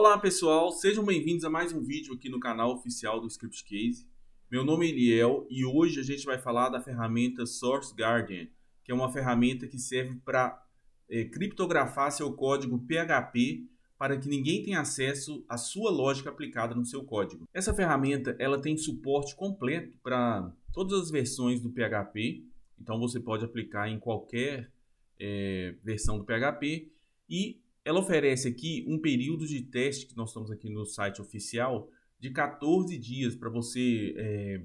Olá pessoal, sejam bem-vindos a mais um vídeo aqui no canal oficial do Scriptcase. Meu nome é Eliel e hoje a gente vai falar da ferramenta Source Guardian, que é uma ferramenta que serve para é, criptografar seu código PHP para que ninguém tenha acesso à sua lógica aplicada no seu código. Essa ferramenta ela tem suporte completo para todas as versões do PHP, então você pode aplicar em qualquer é, versão do PHP e ela oferece aqui um período de teste que nós estamos aqui no site oficial de 14 dias para você é,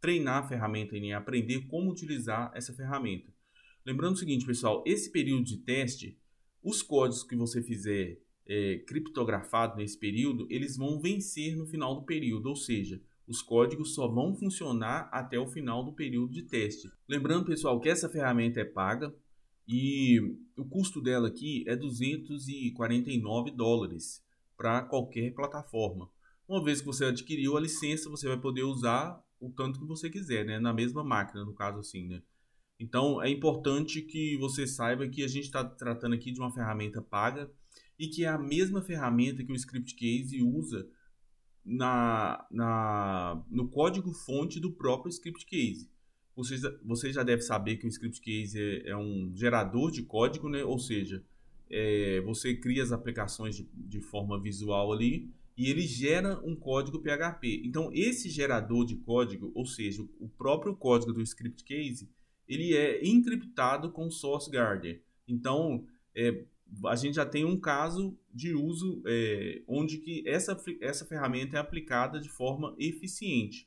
treinar a ferramenta e aprender como utilizar essa ferramenta. Lembrando o seguinte, pessoal, esse período de teste, os códigos que você fizer é, criptografado nesse período, eles vão vencer no final do período, ou seja, os códigos só vão funcionar até o final do período de teste. Lembrando, pessoal, que essa ferramenta é paga, e o custo dela aqui é 249 dólares para qualquer plataforma. Uma vez que você adquiriu a licença, você vai poder usar o tanto que você quiser, né? Na mesma máquina, no caso assim, né? Então é importante que você saiba que a gente está tratando aqui de uma ferramenta paga e que é a mesma ferramenta que o Scriptcase usa na, na, no código fonte do próprio Scriptcase. Você, você já deve saber que o Script Case é, é um gerador de código, né? Ou seja, é, você cria as aplicações de, de forma visual ali e ele gera um código PHP. Então, esse gerador de código, ou seja, o próprio código do Script Case, ele é encriptado com Source Então, é, a gente já tem um caso de uso é, onde que essa, essa ferramenta é aplicada de forma eficiente.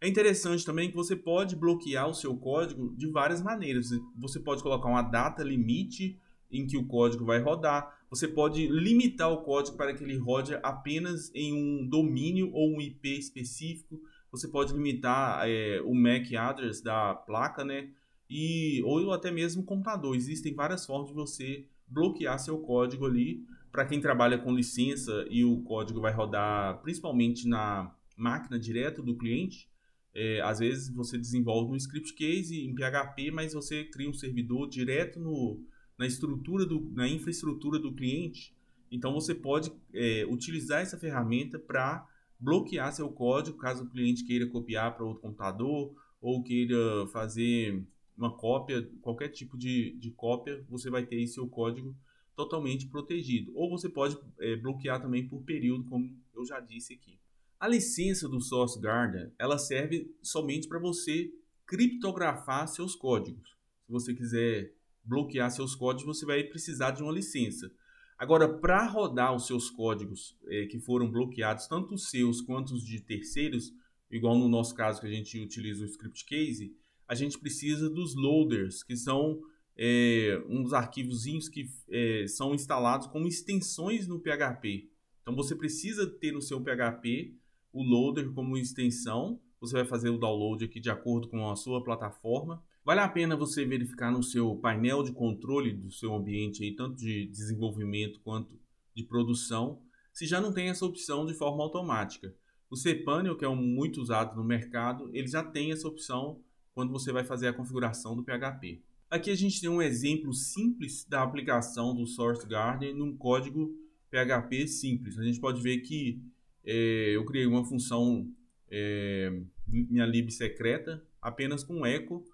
É interessante também que você pode bloquear o seu código de várias maneiras. Você pode colocar uma data limite em que o código vai rodar. Você pode limitar o código para que ele rode apenas em um domínio ou um IP específico. Você pode limitar é, o MAC address da placa, né? E, ou até mesmo o computador. Existem várias formas de você bloquear seu código ali. Para quem trabalha com licença e o código vai rodar principalmente na máquina direto do cliente, é, às vezes você desenvolve um script case em PHP, mas você cria um servidor direto no, na estrutura do, na infraestrutura do cliente. Então você pode é, utilizar essa ferramenta para bloquear seu código caso o cliente queira copiar para outro computador ou queira fazer uma cópia, qualquer tipo de, de cópia, você vai ter seu código totalmente protegido. Ou você pode é, bloquear também por período, como eu já disse aqui. A licença do Source Guardian ela serve somente para você criptografar seus códigos. Se você quiser bloquear seus códigos, você vai precisar de uma licença. Agora, para rodar os seus códigos é, que foram bloqueados, tanto os seus quanto os de terceiros, igual no nosso caso que a gente utiliza o script case, a gente precisa dos loaders, que são é, uns arquivozinhos que é, são instalados como extensões no PHP. Então você precisa ter no seu PHP o loader como extensão. Você vai fazer o download aqui de acordo com a sua plataforma. Vale a pena você verificar no seu painel de controle do seu ambiente, aí, tanto de desenvolvimento quanto de produção, se já não tem essa opção de forma automática. O cPanel, que é um muito usado no mercado, ele já tem essa opção quando você vai fazer a configuração do PHP. Aqui a gente tem um exemplo simples da aplicação do Source Garden num código PHP simples. A gente pode ver que é, eu criei uma função, é, minha lib secreta, apenas com echo.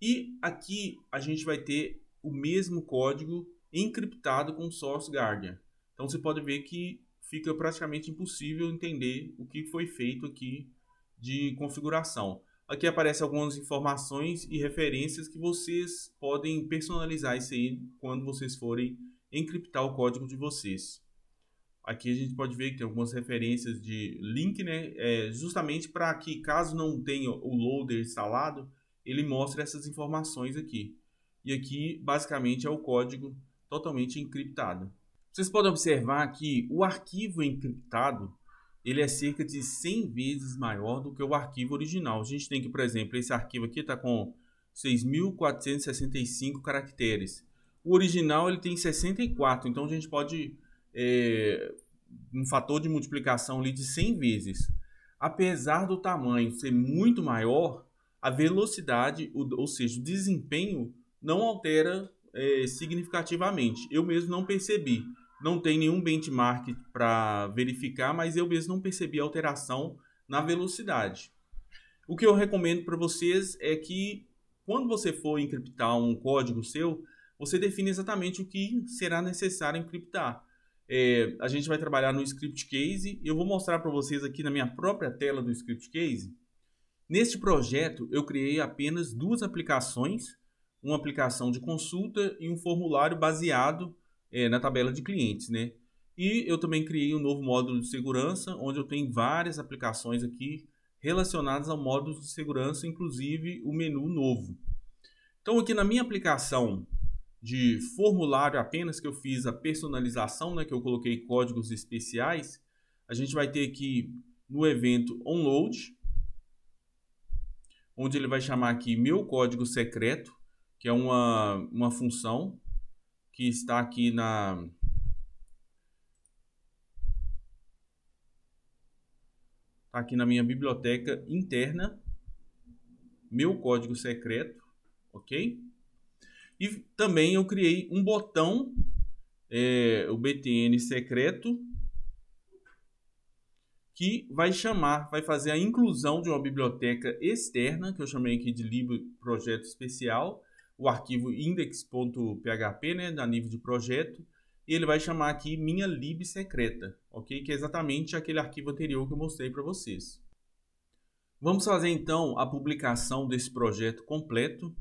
E aqui a gente vai ter o mesmo código encriptado com Source Guardian. Então você pode ver que fica praticamente impossível entender o que foi feito aqui de configuração. Aqui aparecem algumas informações e referências que vocês podem personalizar isso aí quando vocês forem encriptar o código de vocês. Aqui a gente pode ver que tem algumas referências de link, né? É, justamente para que, caso não tenha o loader instalado, ele mostre essas informações aqui. E aqui, basicamente, é o código totalmente encriptado. Vocês podem observar que o arquivo encriptado ele é cerca de 100 vezes maior do que o arquivo original. A gente tem que, por exemplo, esse arquivo aqui está com 6.465 caracteres. O original ele tem 64, então a gente pode é, um fator de multiplicação ali de 100 vezes. Apesar do tamanho ser muito maior, a velocidade, ou seja, o desempenho, não altera é, significativamente. Eu mesmo não percebi. Não tem nenhum benchmark para verificar, mas eu mesmo não percebi alteração na velocidade. O que eu recomendo para vocês é que quando você for encriptar um código seu, você define exatamente o que será necessário encriptar. É, a gente vai trabalhar no Script Case. Eu vou mostrar para vocês aqui na minha própria tela do Script Case. Neste projeto, eu criei apenas duas aplicações, uma aplicação de consulta e um formulário baseado é, na tabela de clientes, né? E eu também criei um novo módulo de segurança, onde eu tenho várias aplicações aqui relacionadas ao módulo de segurança, inclusive o menu novo. Então, aqui na minha aplicação de formulário apenas que eu fiz a personalização, né, que eu coloquei códigos especiais, a gente vai ter aqui no evento onload, onde ele vai chamar aqui meu código secreto, que é uma, uma função que está aqui na tá aqui na minha biblioteca interna, meu código secreto, ok? E também eu criei um botão, é, o BTN secreto, que vai chamar, vai fazer a inclusão de uma biblioteca externa, que eu chamei aqui de Libre Projeto Especial, o arquivo index.php, né, da nível de projeto, e ele vai chamar aqui minha lib secreta, ok? Que é exatamente aquele arquivo anterior que eu mostrei para vocês. Vamos fazer então a publicação desse projeto completo.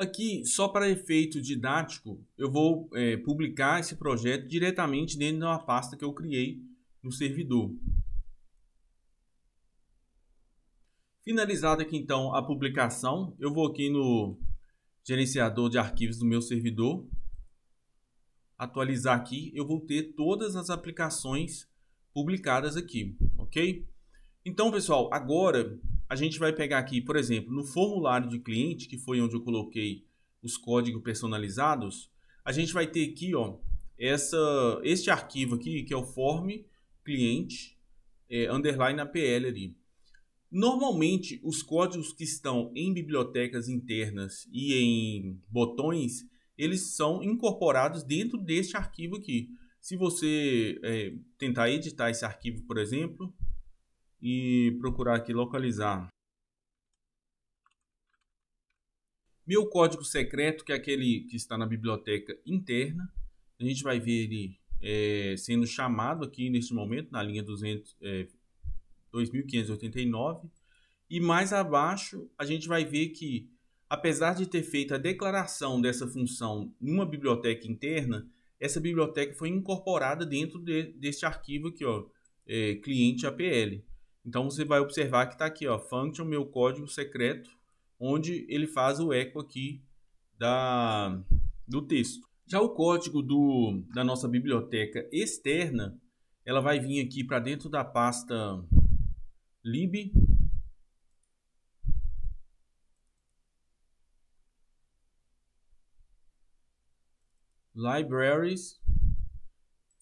Aqui, só para efeito didático, eu vou é, publicar esse projeto diretamente dentro de uma pasta que eu criei no servidor. Finalizada aqui então a publicação, eu vou aqui no gerenciador de arquivos do meu servidor, atualizar aqui, eu vou ter todas as aplicações publicadas aqui, ok? Então, pessoal, agora a gente vai pegar aqui, por exemplo, no formulário de cliente, que foi onde eu coloquei os códigos personalizados, a gente vai ter aqui, ó, essa, este arquivo aqui, que é o form cliente é, underline APL ali. Normalmente, os códigos que estão em bibliotecas internas e em botões, eles são incorporados dentro deste arquivo aqui. Se você é, tentar editar esse arquivo, por exemplo, e procurar aqui localizar meu código secreto, que é aquele que está na biblioteca interna. A gente vai ver ele é, sendo chamado aqui neste momento na linha 200, é, 2589. E mais abaixo a gente vai ver que, apesar de ter feito a declaração dessa função numa biblioteca interna, essa biblioteca foi incorporada dentro de, deste arquivo aqui, ó, é, cliente APL. Então você vai observar que está aqui, ó, function meu código secreto, onde ele faz o eco aqui da, do texto. Já o código do, da nossa biblioteca externa, ela vai vir aqui para dentro da pasta lib. Libraries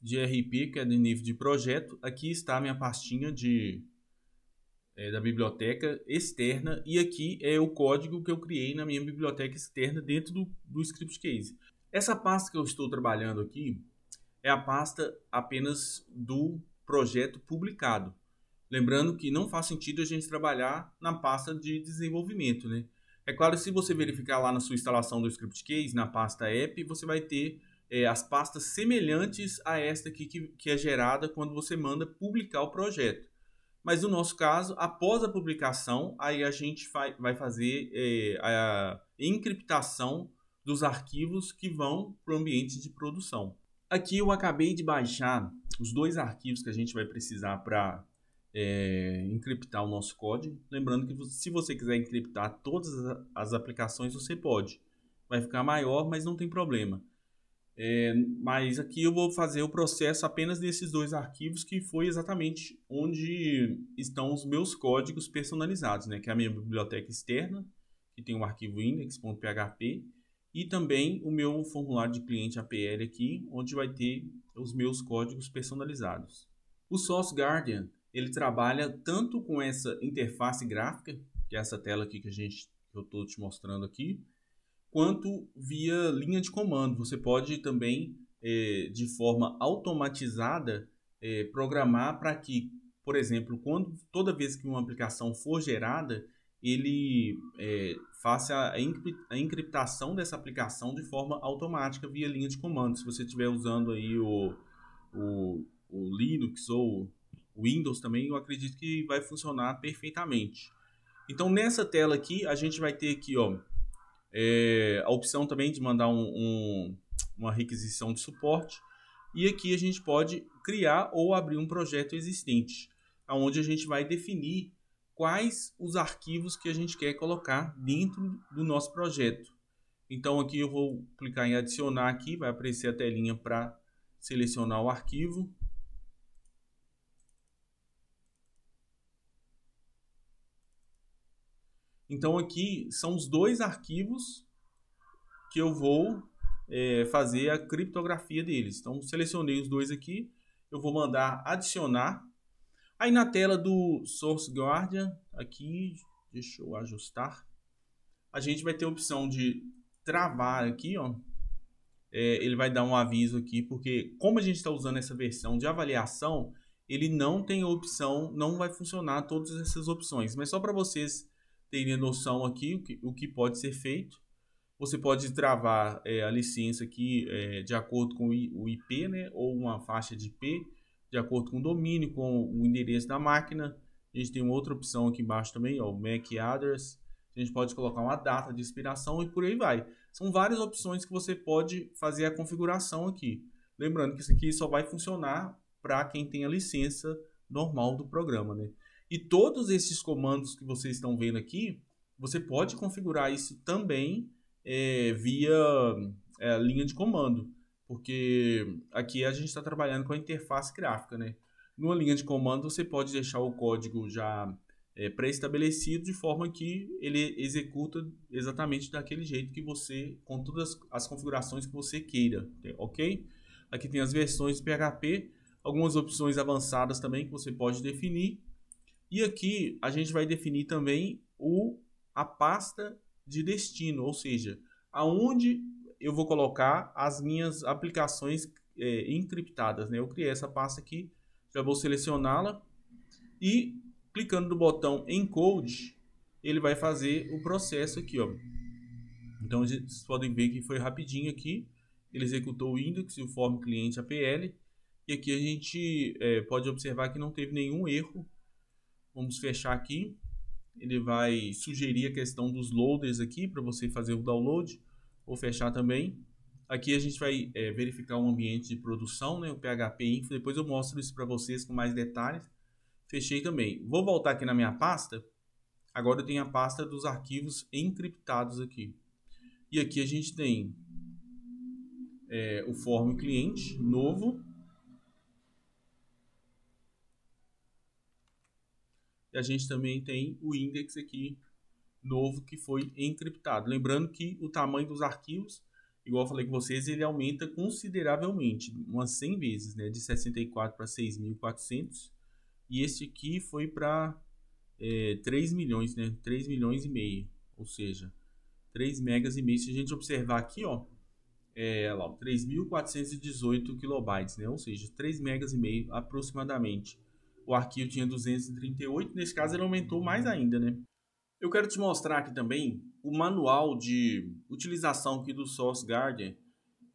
de RP, que é do nível de projeto. Aqui está a minha pastinha de é, da biblioteca externa e aqui é o código que eu criei na minha biblioteca externa dentro do, do script case. Essa pasta que eu estou trabalhando aqui é a pasta apenas do projeto publicado. Lembrando que não faz sentido a gente trabalhar na pasta de desenvolvimento, né? É claro, se você verificar lá na sua instalação do Script Case, na pasta app, você vai ter é, as pastas semelhantes a esta aqui que, que é gerada quando você manda publicar o projeto. Mas no nosso caso, após a publicação, aí a gente vai, fazer é, a encriptação dos arquivos que vão para o ambiente de produção. Aqui eu acabei de baixar os dois arquivos que a gente vai precisar para é, eh, encriptar o nosso código. Lembrando que se você quiser encriptar todas as aplicações, você pode. Vai ficar maior, mas não tem problema. É, mas aqui eu vou fazer o processo apenas desses dois arquivos, que foi exatamente onde estão os meus códigos personalizados, né? que é a minha biblioteca externa, que tem o arquivo index.php, e também o meu formulário de cliente APL aqui, onde vai ter os meus códigos personalizados. O Source Guardian ele trabalha tanto com essa interface gráfica, que é essa tela aqui que a gente que eu estou te mostrando aqui, quanto via linha de comando. Você pode também, é, de forma automatizada, é, programar para que, por exemplo, quando, toda vez que uma aplicação for gerada, ele é, faça a, a encriptação dessa aplicação de forma automática via linha de comando. Se você estiver usando aí o, o, o Linux ou o Windows também, eu acredito que vai funcionar perfeitamente. Então, nessa tela aqui, a gente vai ter aqui, ó, é, a opção também de mandar um, um, uma requisição de suporte. E aqui a gente pode criar ou abrir um projeto existente, onde a gente vai definir quais os arquivos que a gente quer colocar dentro do nosso projeto. Então aqui eu vou clicar em adicionar aqui, vai aparecer a telinha para selecionar o arquivo. Então aqui são os dois arquivos que eu vou é, fazer a criptografia deles. Então selecionei os dois aqui, eu vou mandar adicionar. Aí na tela do Source Guardian, aqui, deixa eu ajustar, a gente vai ter a opção de travar aqui, ó. É, ele vai dar um aviso aqui, porque como a gente está usando essa versão de avaliação, ele não tem opção, não vai funcionar todas essas opções. Mas só para vocês teria noção aqui o que, o que pode ser feito. Você pode travar é, a licença aqui é, de acordo com o IP, né, ou uma faixa de IP, de acordo com o domínio, com o endereço da máquina. A gente tem uma outra opção aqui embaixo também, ó, o MAC Address. A gente pode colocar uma data de expiração e por aí vai. São várias opções que você pode fazer a configuração aqui. Lembrando que isso aqui só vai funcionar para quem tem a licença normal do programa, né? E todos esses comandos que vocês estão vendo aqui, você pode configurar isso também é, via é, linha de comando, porque aqui a gente está trabalhando com a interface gráfica, né? Numa linha de comando, você pode deixar o código já é, pré-estabelecido de forma que ele executa exatamente daquele jeito que você, com todas as configurações que você queira, ok? Aqui tem as versões PHP, algumas opções avançadas também que você pode definir e aqui a gente vai definir também o, a pasta de destino, ou seja, aonde eu vou colocar as minhas aplicações é, encriptadas. Né? Eu criei essa pasta aqui, já vou selecioná-la e clicando no botão Encode, ele vai fazer o processo aqui. Ó. Então vocês podem ver que foi rapidinho aqui, ele executou o index e o form cliente APL e aqui a gente é, pode observar que não teve nenhum erro Vamos fechar aqui. Ele vai sugerir a questão dos loaders aqui para você fazer o download. Vou fechar também. Aqui a gente vai é, verificar o ambiente de produção, né, o PHP Info. Depois eu mostro isso para vocês com mais detalhes. Fechei também. Vou voltar aqui na minha pasta. Agora eu tenho a pasta dos arquivos encriptados aqui. E aqui a gente tem é, o form cliente novo. E a gente também tem o index aqui novo que foi encriptado. Lembrando que o tamanho dos arquivos, igual eu falei com vocês, ele aumenta consideravelmente, umas 100 vezes, né? De 64 para 6.400. E este aqui foi para é, 3 milhões, né? 3 milhões e meio, ou seja, 3 megas e meio. Se a gente observar aqui, ó, é, lá, 3.418 kilobytes, né? Ou seja, 3 megas e meio aproximadamente o arquivo tinha 238, nesse caso ele aumentou mais ainda, né? Eu quero te mostrar aqui também o manual de utilização aqui do Source Guardian,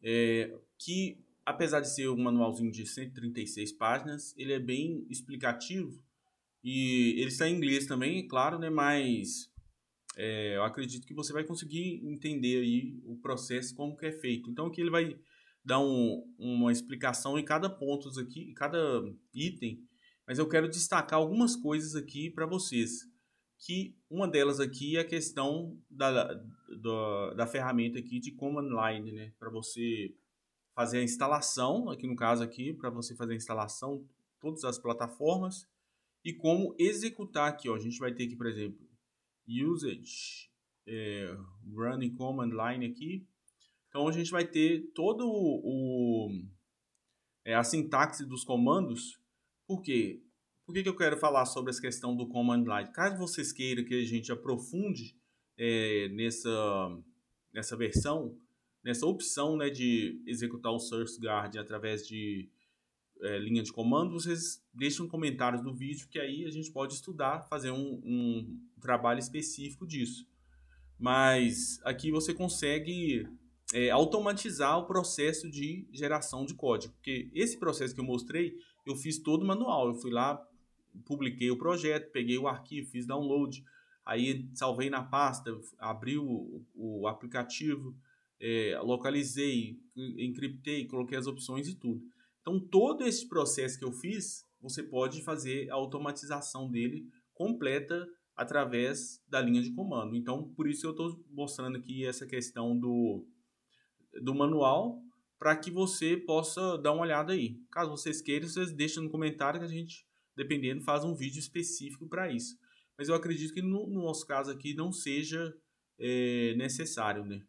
é, que apesar de ser um manualzinho de 136 páginas, ele é bem explicativo e ele está em inglês também, é claro, né? Mas é, eu acredito que você vai conseguir entender aí o processo como que é feito. Então aqui ele vai dar um, uma explicação em cada ponto aqui, cada item mas eu quero destacar algumas coisas aqui para vocês, que uma delas aqui é a questão da, da, da ferramenta aqui de command line, né? Para você fazer a instalação, aqui no caso aqui, para você fazer a instalação todas as plataformas e como executar aqui, ó. A gente vai ter aqui, por exemplo, usage é, running command line aqui. Então a gente vai ter todo o é, a sintaxe dos comandos por quê? Por que, que eu quero falar sobre essa questão do command line? Caso vocês queiram que a gente aprofunde é, nessa, nessa versão, nessa opção né, de executar o Source Guard através de é, linha de comando, vocês deixam comentários no vídeo que aí a gente pode estudar, fazer um, um trabalho específico disso. Mas aqui você consegue é, automatizar o processo de geração de código, porque esse processo que eu mostrei eu fiz todo o manual. Eu fui lá, publiquei o projeto, peguei o arquivo, fiz download, aí salvei na pasta, abri o, o aplicativo, é, localizei, encriptei, coloquei as opções e tudo. Então, todo esse processo que eu fiz, você pode fazer a automatização dele completa através da linha de comando. Então, por isso eu estou mostrando aqui essa questão do, do manual para que você possa dar uma olhada aí. Caso vocês queiram, vocês deixam no comentário que a gente, dependendo, faz um vídeo específico para isso. Mas eu acredito que no, no nosso caso aqui não seja é, necessário, né?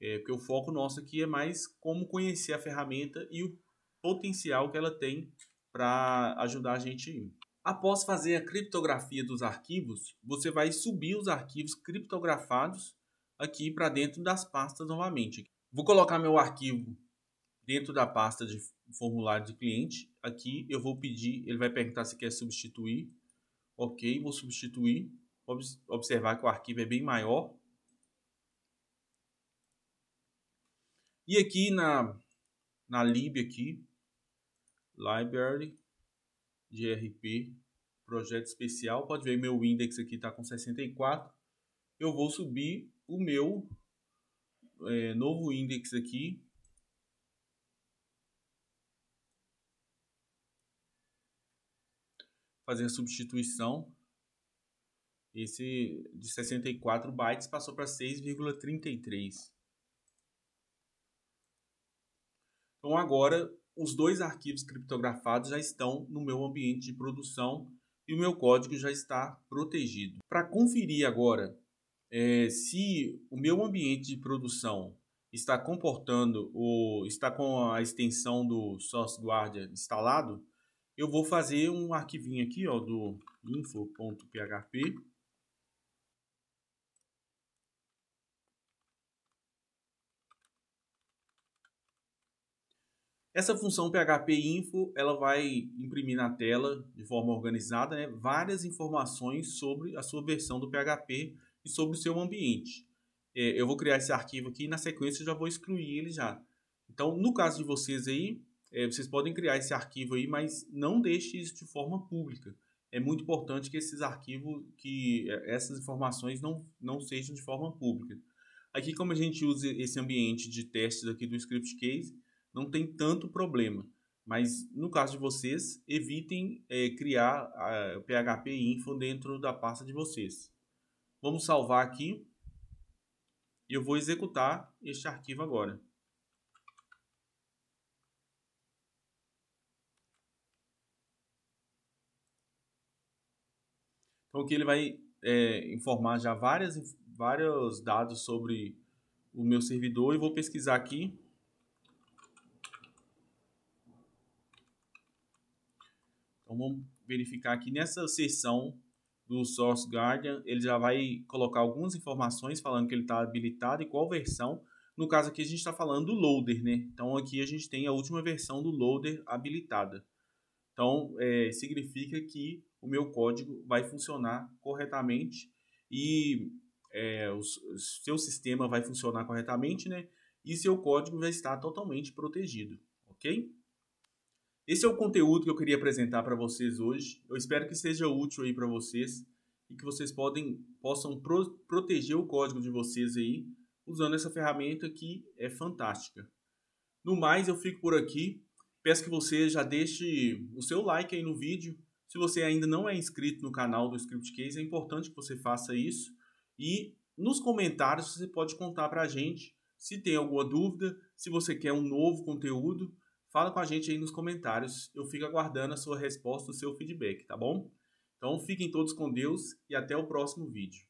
É, porque o foco nosso aqui é mais como conhecer a ferramenta e o potencial que ela tem para ajudar a gente. Após fazer a criptografia dos arquivos, você vai subir os arquivos criptografados aqui para dentro das pastas novamente. Vou colocar meu arquivo dentro da pasta de formulário de cliente, aqui eu vou pedir, ele vai perguntar se quer substituir. Ok, vou substituir. Observar que o arquivo é bem maior. E aqui na, na lib aqui, library, grp, projeto especial. Pode ver meu index aqui está com 64. Eu vou subir o meu é, novo index aqui, fazer a substituição. Esse de 64 bytes passou para 6,33. Então agora os dois arquivos criptografados já estão no meu ambiente de produção e o meu código já está protegido. Para conferir agora é, se o meu ambiente de produção está comportando ou está com a extensão do SourceGuard instalado, eu vou fazer um arquivinho aqui ó, do info.php. Essa função PHP info, ela vai imprimir na tela de forma organizada né, várias informações sobre a sua versão do PHP e sobre o seu ambiente. É, eu vou criar esse arquivo aqui e na sequência já vou excluir ele já. Então, no caso de vocês aí, é, vocês podem criar esse arquivo aí, mas não deixe isso de forma pública. É muito importante que esses arquivos, que é, essas informações não, não sejam de forma pública. Aqui, como a gente usa esse ambiente de testes aqui do Script Case, não tem tanto problema. Mas, no caso de vocês, evitem é, criar a PHP Info dentro da pasta de vocês. Vamos salvar aqui. E eu vou executar este arquivo agora. Então, que ele vai é, informar já várias, vários dados sobre o meu servidor e vou pesquisar aqui. Então, vamos verificar aqui nessa seção do Source Guardian, ele já vai colocar algumas informações falando que ele está habilitado e qual versão. No caso aqui a gente está falando do loader, né? Então aqui a gente tem a última versão do loader habilitada. Então é, significa que o meu código vai funcionar corretamente e é, o, seu sistema vai funcionar corretamente, né? E seu código vai estar totalmente protegido, ok? Esse é o conteúdo que eu queria apresentar para vocês hoje. Eu espero que seja útil aí para vocês e que vocês podem, possam pro, proteger o código de vocês aí usando essa ferramenta que é fantástica. No mais, eu fico por aqui. Peço que você já deixe o seu like aí no vídeo, se você ainda não é inscrito no canal do Script Case, é importante que você faça isso. E nos comentários você pode contar para a gente se tem alguma dúvida, se você quer um novo conteúdo. Fala com a gente aí nos comentários. Eu fico aguardando a sua resposta, o seu feedback, tá bom? Então fiquem todos com Deus e até o próximo vídeo.